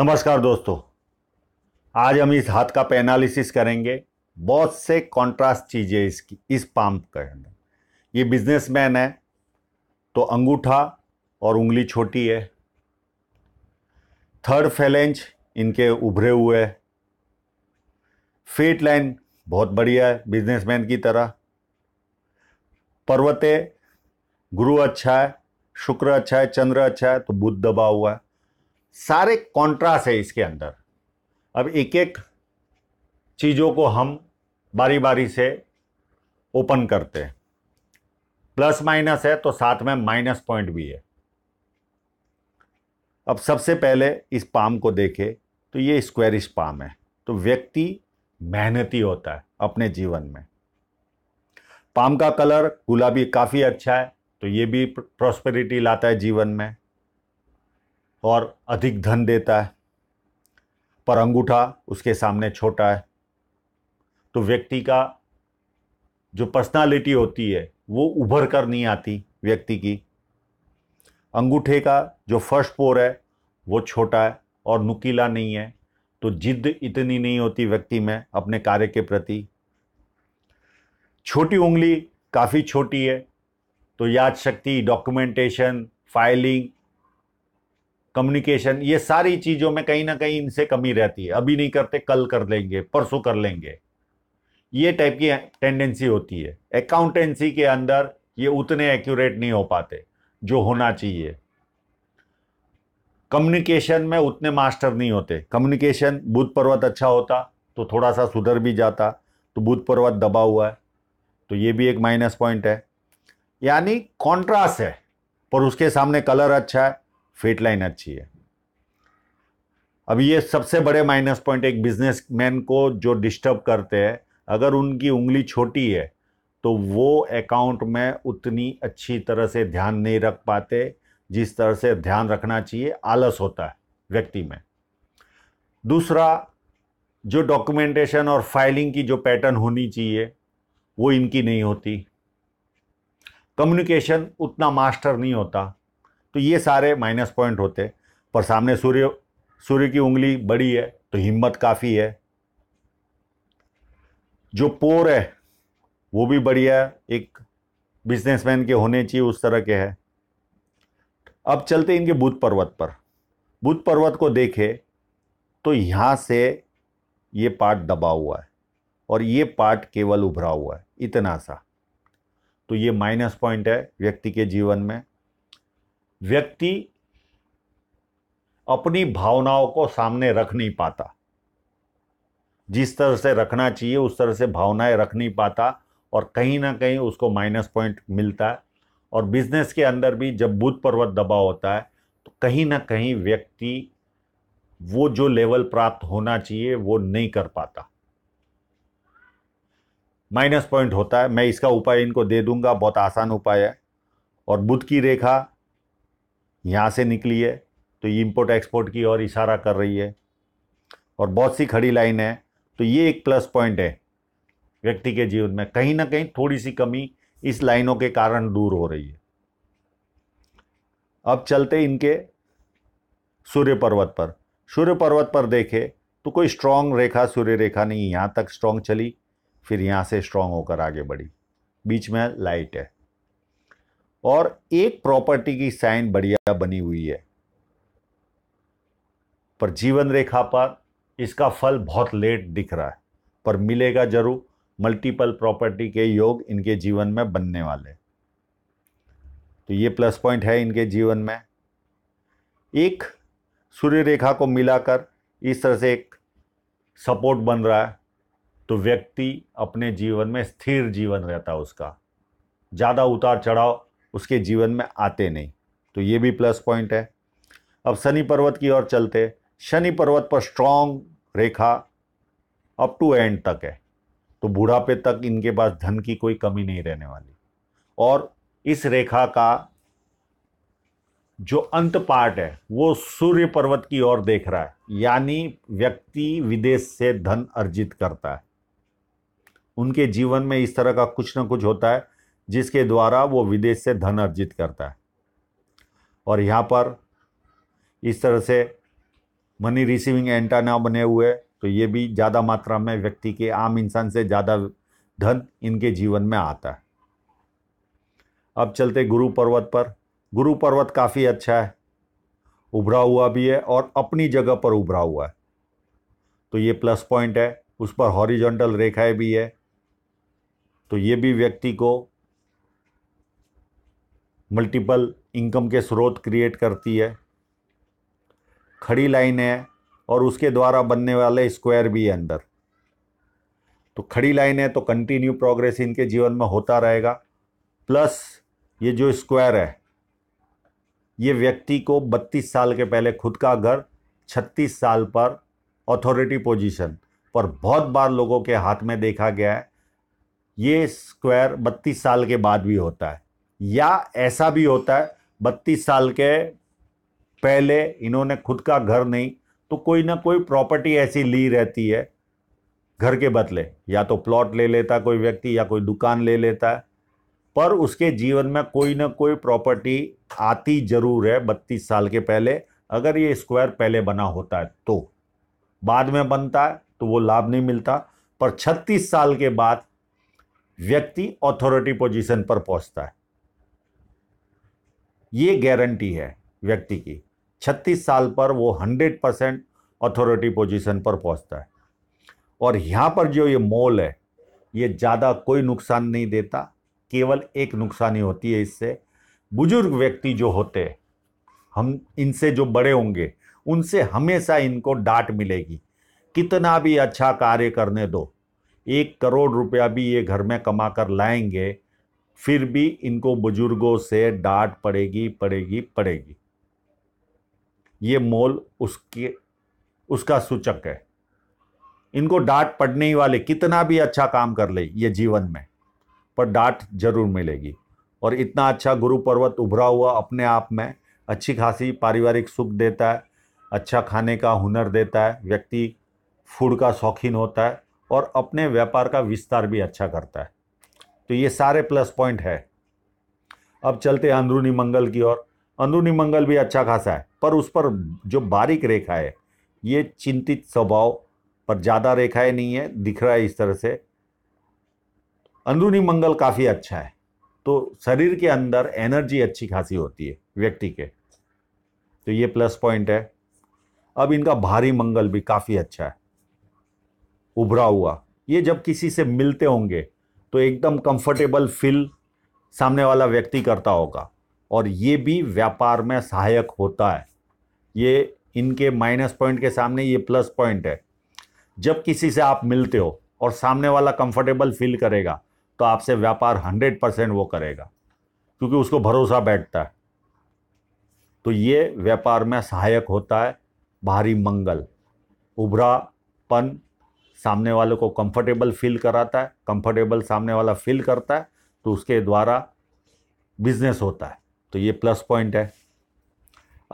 नमस्कार दोस्तों आज हम इस हाथ का पेनालिसिस करेंगे बहुत से कॉन्ट्रास्ट चीज़ें इसकी इस पाम के अंदर ये बिजनेसमैन है तो अंगूठा और उंगली छोटी है थर्ड फैलेंज इनके उभरे हुए है फेट लाइन बहुत बढ़िया है बिजनेसमैन की तरह पर्वते गुरु अच्छा है शुक्र अच्छा है चंद्र अच्छा है तो बुद्ध दबा हुआ है सारे कॉन्ट्रास्ट है इसके अंदर अब एक एक चीज़ों को हम बारी बारी से ओपन करते हैं प्लस माइनस है तो साथ में माइनस पॉइंट भी है अब सबसे पहले इस पाम को देखें तो ये स्क्वेरिश पाम है तो व्यक्ति मेहनती होता है अपने जीवन में पाम का कलर गुलाबी काफ़ी अच्छा है तो ये भी प्रॉस्पेरिटी लाता है जीवन में और अधिक धन देता है पर अंगूठा उसके सामने छोटा है तो व्यक्ति का जो पर्सनालिटी होती है वो उभर कर नहीं आती व्यक्ति की अंगूठे का जो फर्स्ट पोर है वो छोटा है और नुकीला नहीं है तो जिद इतनी नहीं होती व्यक्ति में अपने कार्य के प्रति छोटी उंगली काफ़ी छोटी है तो याद शक्ति डॉक्यूमेंटेशन फाइलिंग कम्युनिकेशन ये सारी चीज़ों में कहीं ना कहीं इनसे कमी रहती है अभी नहीं करते कल कर लेंगे परसों कर लेंगे ये टाइप की टेंडेंसी होती है अकाउंटेंसी के अंदर ये उतने एक्यूरेट नहीं हो पाते जो होना चाहिए कम्युनिकेशन में उतने मास्टर नहीं होते कम्युनिकेशन बुध पर्वत अच्छा होता तो थोड़ा सा सुधर भी जाता तो बुध पर्वत दबा हुआ है तो ये भी एक माइनस पॉइंट है यानी कॉन्ट्रास्ट है पर उसके सामने कलर अच्छा है फेट लाइन अच्छी है अब ये सबसे बड़े माइनस पॉइंट एक बिजनेसमैन को जो डिस्टर्ब करते हैं अगर उनकी उंगली छोटी है तो वो अकाउंट में उतनी अच्छी तरह से ध्यान नहीं रख पाते जिस तरह से ध्यान रखना चाहिए आलस होता है व्यक्ति में दूसरा जो डॉक्यूमेंटेशन और फाइलिंग की जो पैटर्न होनी चाहिए वो इनकी नहीं होती कम्युनिकेशन उतना मास्टर नहीं होता तो ये सारे माइनस पॉइंट होते पर सामने सूर्य सूर्य की उंगली बड़ी है तो हिम्मत काफ़ी है जो पोर है वो भी बढ़िया एक बिजनेसमैन के होने चाहिए उस तरह के है अब चलते इनके बुध पर्वत पर बुध पर्वत को देखे तो यहाँ से ये पार्ट दबा हुआ है और ये पार्ट केवल उभरा हुआ है इतना सा तो ये माइनस पॉइंट है व्यक्ति के जीवन में व्यक्ति अपनी भावनाओं को सामने रख नहीं पाता जिस तरह से रखना चाहिए उस तरह से भावनाएं रख नहीं पाता और कहीं ना कहीं उसको माइनस पॉइंट मिलता है और बिजनेस के अंदर भी जब बुध पर्वत दबाव होता है तो कहीं ना कहीं व्यक्ति वो जो लेवल प्राप्त होना चाहिए वो नहीं कर पाता माइनस पॉइंट होता है मैं इसका उपाय इनको दे दूंगा बहुत आसान उपाय है और बुध की रेखा यहाँ से निकली है तो ये इम्पोर्ट एक्सपोर्ट की ओर इशारा कर रही है और बहुत सी खड़ी लाइन है तो ये एक प्लस पॉइंट है व्यक्ति के जीवन में कहीं ना कहीं थोड़ी सी कमी इस लाइनों के कारण दूर हो रही है अब चलते इनके सूर्य पर्वत पर सूर्य पर्वत पर देखे तो कोई स्ट्रांग रेखा सूर्य रेखा नहीं यहाँ तक स्ट्रांग चली फिर यहाँ से स्ट्रांग होकर आगे बढ़ी बीच में लाइट है और एक प्रॉपर्टी की साइन बढ़िया बनी हुई है पर जीवन रेखा पर इसका फल बहुत लेट दिख रहा है पर मिलेगा जरूर मल्टीपल प्रॉपर्टी के योग इनके जीवन में बनने वाले तो ये प्लस पॉइंट है इनके जीवन में एक सूर्य रेखा को मिलाकर इस तरह से एक सपोर्ट बन रहा है तो व्यक्ति अपने जीवन में स्थिर जीवन रहता है उसका ज़्यादा उतार चढ़ाव उसके जीवन में आते नहीं तो ये भी प्लस पॉइंट है अब शनि पर्वत की ओर चलते शनि पर्वत पर स्ट्रॉन्ग रेखा अप टू एंड तक है तो बुढ़ापे तक इनके पास धन की कोई कमी नहीं रहने वाली और इस रेखा का जो अंत पार्ट है वो सूर्य पर्वत की ओर देख रहा है यानी व्यक्ति विदेश से धन अर्जित करता है उनके जीवन में इस तरह का कुछ ना कुछ होता है जिसके द्वारा वो विदेश से धन अर्जित करता है और यहाँ पर इस तरह से मनी रिसीविंग एंटाना बने हुए तो ये भी ज़्यादा मात्रा में व्यक्ति के आम इंसान से ज़्यादा धन इनके जीवन में आता है अब चलते गुरु पर्वत पर गुरु पर्वत काफ़ी अच्छा है उभरा हुआ भी है और अपनी जगह पर उभरा हुआ है तो ये प्लस पॉइंट है उस पर हॉरिजॉन्टल रेखाएं भी है तो ये भी व्यक्ति को मल्टीपल इनकम के स्रोत क्रिएट करती है खड़ी लाइन है और उसके द्वारा बनने वाले स्क्वायर भी है अंदर तो खड़ी लाइन है तो कंटिन्यू प्रोग्रेस इनके जीवन में होता रहेगा प्लस ये जो स्क्वायर है ये व्यक्ति को 32 साल के पहले खुद का घर 36 साल पर अथॉरिटी पोजीशन पर बहुत बार लोगों के हाथ में देखा गया है ये स्क्वायर 32 साल के बाद भी होता है या ऐसा भी होता है बत्तीस साल के पहले इन्होंने खुद का घर नहीं तो कोई ना कोई प्रॉपर्टी ऐसी ली रहती है घर के बदले या तो प्लॉट ले लेता कोई व्यक्ति या कोई दुकान ले लेता है पर उसके जीवन में कोई ना कोई प्रॉपर्टी आती जरूर है बत्तीस साल के पहले अगर ये स्क्वायर पहले बना होता है तो बाद में बनता है तो वो लाभ नहीं मिलता पर छत्तीस साल के बाद व्यक्ति अथॉरिटी पोजीशन पर पहुंचता है ये गारंटी है व्यक्ति की छत्तीस साल पर वो हंड्रेड परसेंट अथॉरिटी पोजीशन पर पहुंचता है और यहाँ पर जो ये मोल है ये ज़्यादा कोई नुकसान नहीं देता केवल एक नुकसानी होती है इससे बुजुर्ग व्यक्ति जो होते हम इनसे जो बड़े होंगे उनसे हमेशा इनको डांट मिलेगी कितना भी अच्छा कार्य करने दो एक करोड़ रुपया भी ये घर में कमा कर लाएंगे फिर भी इनको बुजुर्गों से डांट पड़ेगी पड़ेगी पड़ेगी ये मोल उसके उसका सूचक है इनको डांट पड़ने ही वाले कितना भी अच्छा काम कर ले ये जीवन में पर डांट जरूर मिलेगी और इतना अच्छा गुरु पर्वत उभरा हुआ अपने आप में अच्छी खासी पारिवारिक सुख देता है अच्छा खाने का हुनर देता है व्यक्ति फूड का शौकीन होता है और अपने व्यापार का विस्तार भी अच्छा करता है तो ये सारे प्लस पॉइंट है अब चलते हैं अंदरूनी मंगल की ओर अंदरूनी मंगल भी अच्छा खासा है पर उस पर जो बारीक रेखा है ये चिंतित स्वभाव पर ज़्यादा रेखाएं नहीं है दिख रहा है इस तरह से अंदरूनी मंगल काफ़ी अच्छा है तो शरीर के अंदर एनर्जी अच्छी खासी होती है व्यक्ति के तो ये प्लस पॉइंट है अब इनका भारी मंगल भी काफ़ी अच्छा है उभरा हुआ ये जब किसी से मिलते होंगे तो एकदम कंफर्टेबल फील सामने वाला व्यक्ति करता होगा और ये भी व्यापार में सहायक होता है ये इनके माइनस पॉइंट के सामने ये प्लस पॉइंट है जब किसी से आप मिलते हो और सामने वाला कंफर्टेबल फील करेगा तो आपसे व्यापार हंड्रेड परसेंट वो करेगा क्योंकि उसको भरोसा बैठता है तो ये व्यापार में सहायक होता है भारी मंगल उभरापन सामने वाले को कंफर्टेबल फील कराता है कंफर्टेबल सामने वाला फील करता है तो उसके द्वारा बिजनेस होता है तो ये प्लस पॉइंट है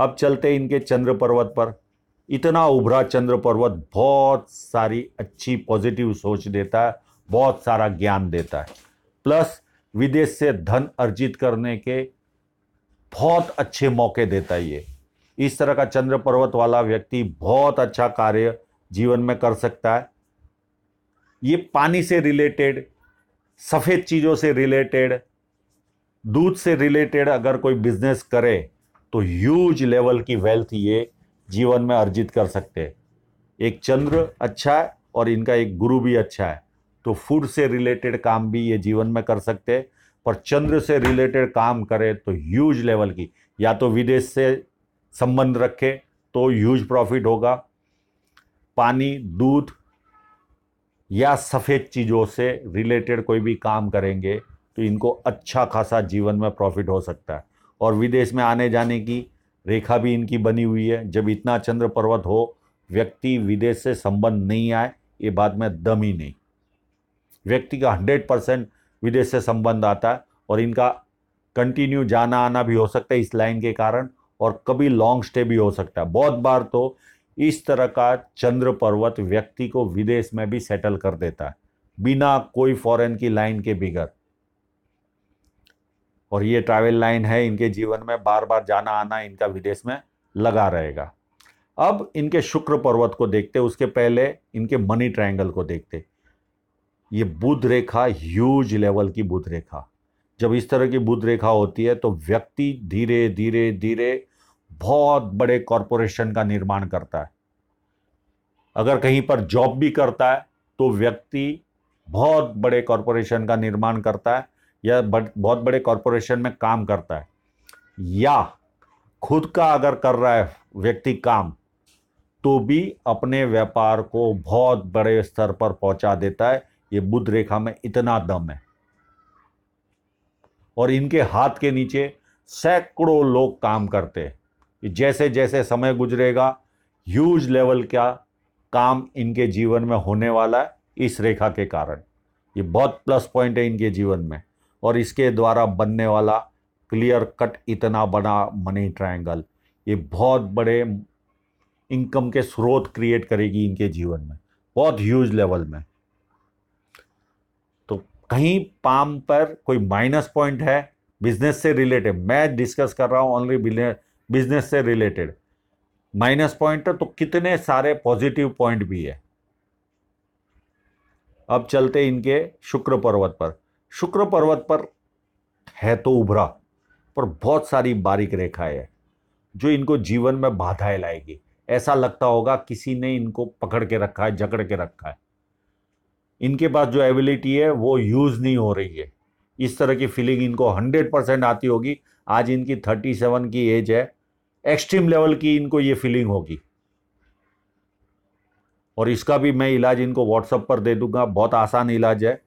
अब चलते इनके चंद्र पर्वत पर इतना उभरा चंद्र पर्वत बहुत सारी अच्छी पॉजिटिव सोच देता है बहुत सारा ज्ञान देता है प्लस विदेश से धन अर्जित करने के बहुत अच्छे मौके देता है ये इस तरह का चंद्र पर्वत वाला व्यक्ति बहुत अच्छा कार्य जीवन में कर सकता है ये पानी से रिलेटेड सफ़ेद चीज़ों से रिलेटेड दूध से रिलेटेड अगर कोई बिजनेस करे तो ह्यूज लेवल की वेल्थ ये जीवन में अर्जित कर सकते एक चंद्र अच्छा है और इनका एक गुरु भी अच्छा है तो फूड से रिलेटेड काम भी ये जीवन में कर सकते पर चंद्र से रिलेटेड काम करें तो ह्यूज लेवल की या तो विदेश से संबंध रखे तो ह्यूज प्रॉफिट होगा पानी दूध या सफ़ेद चीज़ों से रिलेटेड कोई भी काम करेंगे तो इनको अच्छा खासा जीवन में प्रॉफिट हो सकता है और विदेश में आने जाने की रेखा भी इनकी बनी हुई है जब इतना चंद्र पर्वत हो व्यक्ति विदेश से संबंध नहीं आए ये बात में दम ही नहीं व्यक्ति का हंड्रेड परसेंट विदेश से संबंध आता है और इनका कंटिन्यू जाना आना भी हो सकता है इस लाइन के कारण और कभी लॉन्ग स्टे भी हो सकता है बहुत बार तो इस तरह का चंद्र पर्वत व्यक्ति को विदेश में भी सेटल कर देता है बिना कोई फॉरेन की लाइन के बिगड़ और ये ट्रैवल लाइन है इनके जीवन में बार बार जाना आना इनका विदेश में लगा रहेगा अब इनके शुक्र पर्वत को देखते उसके पहले इनके मनी ट्रायंगल को देखते ये बुध रेखा ह्यूज लेवल की बुध रेखा जब इस तरह की बुध रेखा होती है तो व्यक्ति धीरे धीरे धीरे बहुत बड़े कॉरपोरेशन का निर्माण करता है अगर कहीं पर जॉब भी करता है तो व्यक्ति बहुत बड़े कॉरपोरेशन का निर्माण करता है या बहुत बड़े कॉरपोरेशन में काम करता है या खुद का अगर कर रहा है व्यक्ति काम तो भी अपने व्यापार को बहुत बड़े स्तर पर पहुंचा देता है ये बुद्ध रेखा में इतना दम है और इनके हाथ के नीचे सैकड़ों लोग काम करते हैं कि जैसे जैसे समय गुजरेगा ह्यूज लेवल का काम इनके जीवन में होने वाला है इस रेखा के कारण ये बहुत प्लस पॉइंट है इनके जीवन में और इसके द्वारा बनने वाला क्लियर कट इतना बड़ा मनी ट्रायंगल ये बहुत बड़े इनकम के स्रोत क्रिएट करेगी इनके जीवन में बहुत ह्यूज लेवल में तो कहीं पाम पर कोई माइनस पॉइंट है बिजनेस से रिलेटेड मैं डिस्कस कर रहा हूँ ओनली बिजनेस बिजनेस से रिलेटेड माइनस पॉइंट तो कितने सारे पॉजिटिव पॉइंट भी है अब चलते इनके शुक्र पर्वत पर शुक्र पर्वत पर है तो उभरा पर बहुत सारी बारीक रेखाएं है जो इनको जीवन में बाधाएं लाएगी ऐसा लगता होगा किसी ने इनको पकड़ के रखा है जकड़ के रखा है इनके पास जो एबिलिटी है वो यूज़ नहीं हो रही है इस तरह की फीलिंग इनको हंड्रेड परसेंट आती होगी आज इनकी थर्टी सेवन की एज है एक्सट्रीम लेवल की इनको ये फीलिंग होगी और इसका भी मैं इलाज इनको व्हाट्सएप पर दे दूंगा बहुत आसान इलाज है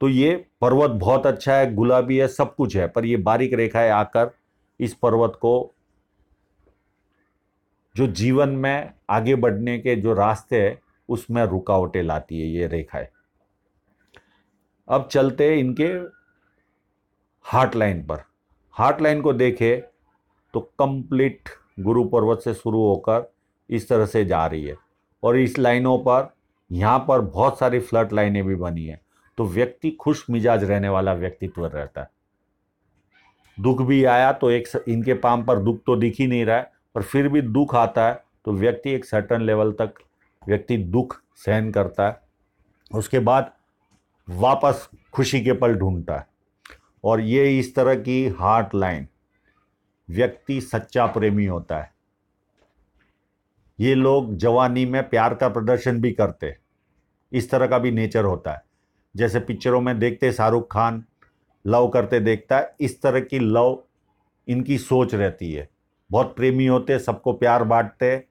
तो ये पर्वत बहुत अच्छा है गुलाबी है सब कुछ है पर ये बारीक रेखाएं आकर इस पर्वत को जो जीवन में आगे बढ़ने के जो रास्ते हैं उसमें रुकावटें लाती है ये रेखाएं अब चलते इनके हार्ट लाइन पर हार्ट लाइन को देखे तो कंप्लीट गुरु पर्वत से शुरू होकर इस तरह से जा रही है और इस लाइनों पर यहाँ पर बहुत सारी फ्लड लाइनें भी बनी है तो व्यक्ति खुश मिजाज रहने वाला व्यक्तित्व रहता है दुख भी आया तो एक इनके पाम पर दुख तो दिख ही नहीं रहा है पर फिर भी दुख आता है तो व्यक्ति एक सर्टन लेवल तक व्यक्ति दुख सहन करता है उसके बाद वापस खुशी के पल ढूंढता है और ये इस तरह की हार्ट लाइन व्यक्ति सच्चा प्रेमी होता है ये लोग जवानी में प्यार का प्रदर्शन भी करते इस तरह का भी नेचर होता है जैसे पिक्चरों में देखते शाहरुख खान लव करते देखता है इस तरह की लव इनकी सोच रहती है बहुत प्रेमी होते सबको प्यार बांटते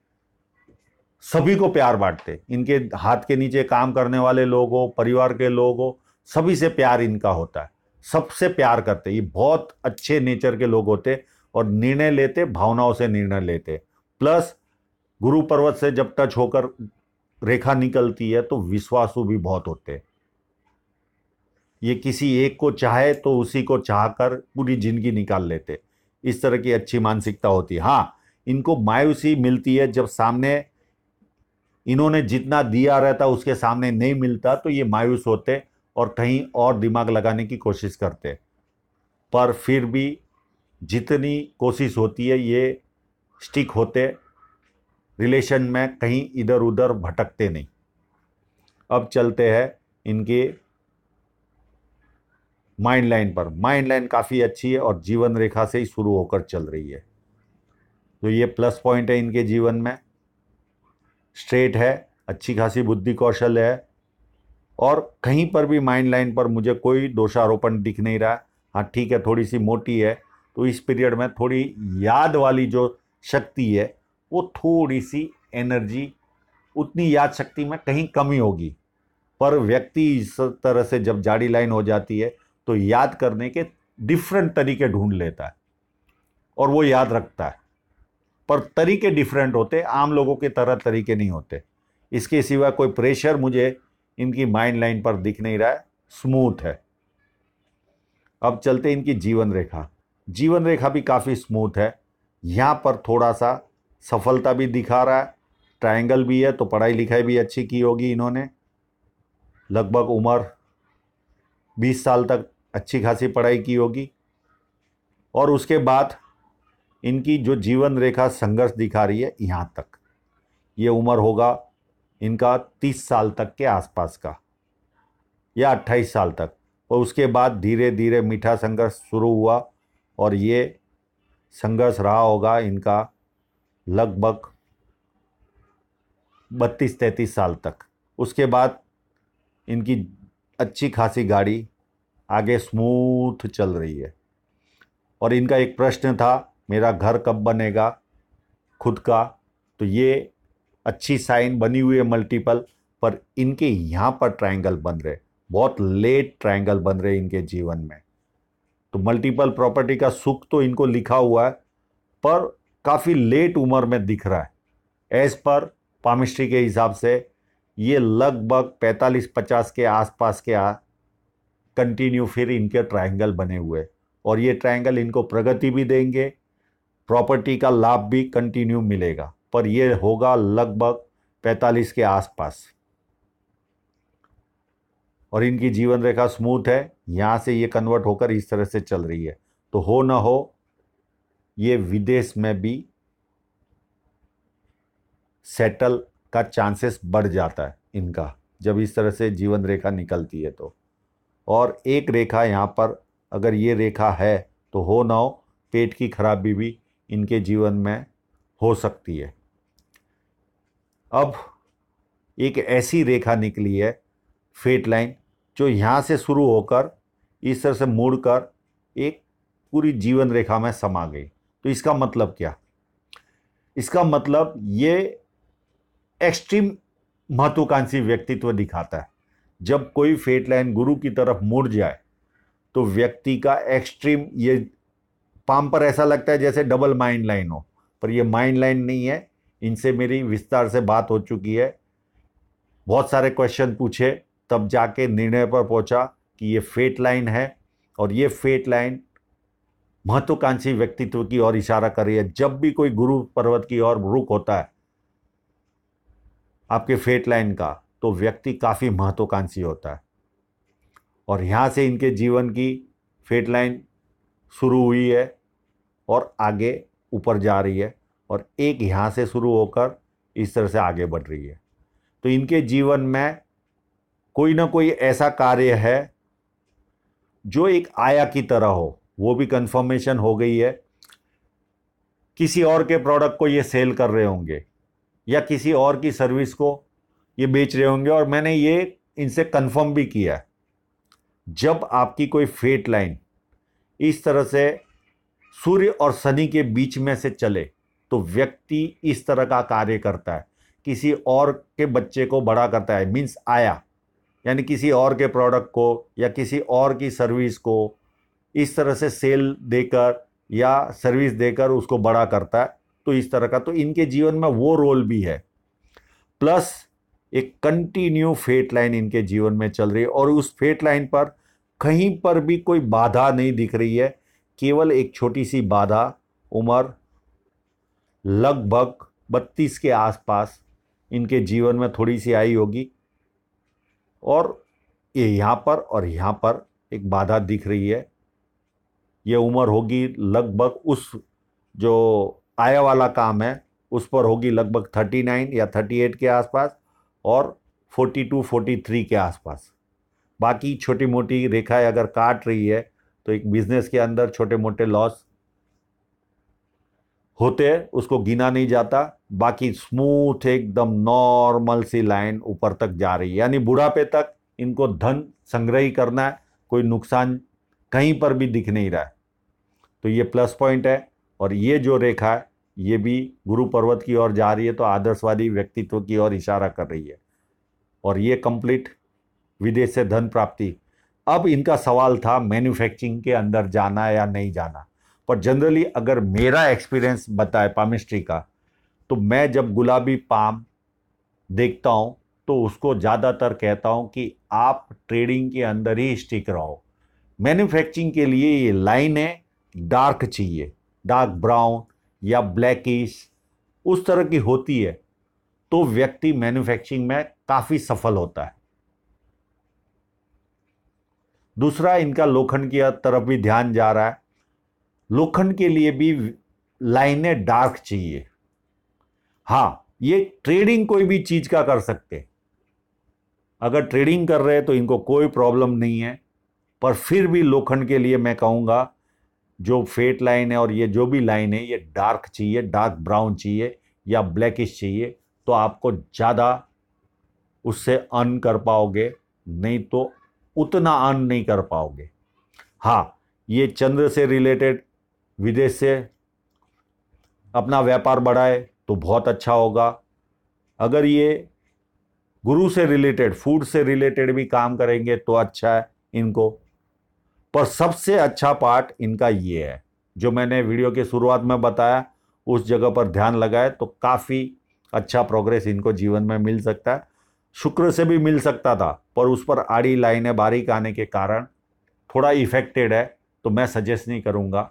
सभी को प्यार बांटते इनके हाथ के नीचे काम करने वाले लोग हो परिवार के लोग हो सभी से प्यार इनका होता है सबसे प्यार करते ये बहुत अच्छे नेचर के लोग होते और निर्णय लेते भावनाओं से निर्णय लेते प्लस गुरु पर्वत से जब टच होकर रेखा निकलती है तो विश्वासु भी बहुत होते ये किसी एक को चाहे तो उसी को चाहकर पूरी जिंदगी निकाल लेते इस तरह की अच्छी मानसिकता होती है हाँ इनको मायूसी मिलती है जब सामने इन्होंने जितना दिया रहता उसके सामने नहीं मिलता तो ये मायूस होते और कहीं और दिमाग लगाने की कोशिश करते पर फिर भी जितनी कोशिश होती है ये स्टिक होते रिलेशन में कहीं इधर उधर भटकते नहीं अब चलते हैं इनके माइंड लाइन पर माइंड लाइन काफ़ी अच्छी है और जीवन रेखा से ही शुरू होकर चल रही है तो ये प्लस पॉइंट है इनके जीवन में स्ट्रेट है अच्छी खासी बुद्धि कौशल है और कहीं पर भी माइंड लाइन पर मुझे कोई दोषारोपण दिख नहीं रहा हाँ ठीक है थोड़ी सी मोटी है तो इस पीरियड में थोड़ी याद वाली जो शक्ति है वो थोड़ी सी एनर्जी उतनी याद शक्ति में कहीं कमी होगी पर व्यक्ति इस तरह से जब जाड़ी लाइन हो जाती है तो याद करने के डिफरेंट तरीके ढूंढ लेता है और वो याद रखता है पर तरीके डिफरेंट होते आम लोगों के तरह तरीके नहीं होते इसके सिवा कोई प्रेशर मुझे इनकी माइंड लाइन पर दिख नहीं रहा है स्मूथ है अब चलते इनकी जीवन रेखा जीवन रेखा भी काफ़ी स्मूथ है यहाँ पर थोड़ा सा सफलता भी दिखा रहा है ट्रायंगल भी है तो पढ़ाई लिखाई भी अच्छी की होगी इन्होंने लगभग उम्र 20 साल तक अच्छी खासी पढ़ाई की होगी और उसके बाद इनकी जो जीवन रेखा संघर्ष दिखा रही है यहाँ तक ये उम्र होगा इनका तीस साल तक के आसपास का या अट्ठाईस साल तक और उसके बाद धीरे धीरे मीठा संघर्ष शुरू हुआ और ये संघर्ष रहा होगा इनका लगभग बत्तीस तैंतीस साल तक उसके बाद इनकी अच्छी खासी गाड़ी आगे स्मूथ चल रही है और इनका एक प्रश्न था मेरा घर कब बनेगा खुद का तो ये अच्छी साइन बनी हुई है मल्टीपल पर इनके यहाँ पर ट्रायंगल बन रहे बहुत लेट ट्रायंगल बन रहे इनके जीवन में तो मल्टीपल प्रॉपर्टी का सुख तो इनको लिखा हुआ है पर काफ़ी लेट उम्र में दिख रहा है एज पर पामिस्ट्री के हिसाब से ये लगभग 45-50 के आसपास के कंटिन्यू फिर इनके ट्रायंगल बने हुए और ये ट्रायंगल इनको प्रगति भी देंगे प्रॉपर्टी का लाभ भी कंटिन्यू मिलेगा पर यह होगा लगभग 45 के आसपास और इनकी जीवन रेखा स्मूथ है यहाँ से ये कन्वर्ट होकर इस तरह से चल रही है तो हो ना हो ये विदेश में भी सेटल का चांसेस बढ़ जाता है इनका जब इस तरह से जीवन रेखा निकलती है तो और एक रेखा यहाँ पर अगर ये रेखा है तो हो ना हो पेट की खराबी भी इनके जीवन में हो सकती है अब एक ऐसी रेखा निकली है फेट लाइन जो यहाँ से शुरू होकर इस तरह से मुड़ कर एक पूरी जीवन रेखा में समा गई तो इसका मतलब क्या इसका मतलब ये एक्सट्रीम महत्वाकांक्षी व्यक्तित्व दिखाता है जब कोई फेट लाइन गुरु की तरफ मुड़ जाए तो व्यक्ति का एक्सट्रीम ये पाम पर ऐसा लगता है जैसे डबल माइंड लाइन हो पर ये माइंड लाइन नहीं है इनसे मेरी विस्तार से बात हो चुकी है बहुत सारे क्वेश्चन पूछे तब जाके निर्णय पर पहुंचा कि ये फेट लाइन है और ये फेट लाइन महत्वाकांक्षी व्यक्तित्व की ओर इशारा कर रही है जब भी कोई गुरु पर्वत की ओर रुख होता है आपके फेट लाइन का तो व्यक्ति काफ़ी महत्वाकांक्षी होता है और यहाँ से इनके जीवन की फेट लाइन शुरू हुई है और आगे ऊपर जा रही है और एक यहाँ से शुरू होकर इस तरह से आगे बढ़ रही है तो इनके जीवन में कोई ना कोई ऐसा कार्य है जो एक आया की तरह हो वो भी कंफर्मेशन हो गई है किसी और के प्रोडक्ट को ये सेल कर रहे होंगे या किसी और की सर्विस को ये बेच रहे होंगे और मैंने ये इनसे कंफर्म भी किया है जब आपकी कोई फेट लाइन इस तरह से सूर्य और शनि के बीच में से चले तो व्यक्ति इस तरह का कार्य करता है किसी और के बच्चे को बड़ा करता है मीन्स आया यानी किसी और के प्रोडक्ट को या किसी और की सर्विस को इस तरह से सेल देकर या सर्विस देकर उसको बड़ा करता है तो इस तरह का तो इनके जीवन में वो रोल भी है प्लस एक कंटिन्यू फेट लाइन इनके जीवन में चल रही है और उस फेट लाइन पर कहीं पर भी कोई बाधा नहीं दिख रही है केवल एक छोटी सी बाधा उम्र लगभग बत्तीस के आसपास इनके जीवन में थोड़ी सी आई होगी और ये यहाँ पर और यहाँ पर एक बाधा दिख रही है ये उम्र होगी लगभग उस जो आया वाला काम है उस पर होगी लगभग थर्टी नाइन या थर्टी एट के आसपास और फोर्टी टू फोर्टी थ्री के आसपास बाकी छोटी मोटी रेखाएं अगर काट रही है तो एक बिज़नेस के अंदर छोटे मोटे लॉस होते हैं उसको गिना नहीं जाता बाकी स्मूथ एकदम नॉर्मल सी लाइन ऊपर तक जा रही है यानी बुढ़ापे तक इनको धन संग्रही करना है कोई नुकसान कहीं पर भी दिख नहीं रहा है तो ये प्लस पॉइंट है और ये जो रेखा है ये भी गुरु पर्वत की ओर जा रही है तो आदर्शवादी व्यक्तित्व की ओर इशारा कर रही है और ये कंप्लीट विदेश से धन प्राप्ति अब इनका सवाल था मैन्युफैक्चरिंग के अंदर जाना या नहीं जाना पर जनरली अगर मेरा एक्सपीरियंस बताए पामिस्ट्री का तो मैं जब गुलाबी पाम देखता हूँ तो उसको ज़्यादातर कहता हूँ कि आप ट्रेडिंग के अंदर ही स्टिक रहो मैन्युफैक्चरिंग के लिए ये लाइन है डार्क चाहिए डार्क ब्राउन या ब्लैकिश उस तरह की होती है तो व्यक्ति मैन्युफैक्चरिंग में काफ़ी सफल होता है दूसरा इनका लोखंड की तरफ भी ध्यान जा रहा है लोखंड के लिए भी लाइनें डार्क चाहिए हाँ ये ट्रेडिंग कोई भी चीज़ का कर सकते अगर ट्रेडिंग कर रहे हैं तो इनको कोई प्रॉब्लम नहीं है पर फिर भी लोखंड के लिए मैं कहूँगा जो फेट लाइन है और ये जो भी लाइन है ये डार्क चाहिए डार्क ब्राउन चाहिए या ब्लैकिश चाहिए तो आपको ज़्यादा उससे अर्न कर पाओगे नहीं तो उतना अर्न नहीं कर पाओगे हाँ ये चंद्र से रिलेटेड विदेश से अपना व्यापार बढ़ाए तो बहुत अच्छा होगा अगर ये गुरु से रिलेटेड फूड से रिलेटेड भी काम करेंगे तो अच्छा है इनको पर सबसे अच्छा पार्ट इनका ये है जो मैंने वीडियो के शुरुआत में बताया उस जगह पर ध्यान लगाए तो काफ़ी अच्छा प्रोग्रेस इनको जीवन में मिल सकता है शुक्र से भी मिल सकता था पर उस पर आड़ी लाइनें बारीक आने के कारण थोड़ा इफेक्टेड है तो मैं सजेस्ट नहीं करूँगा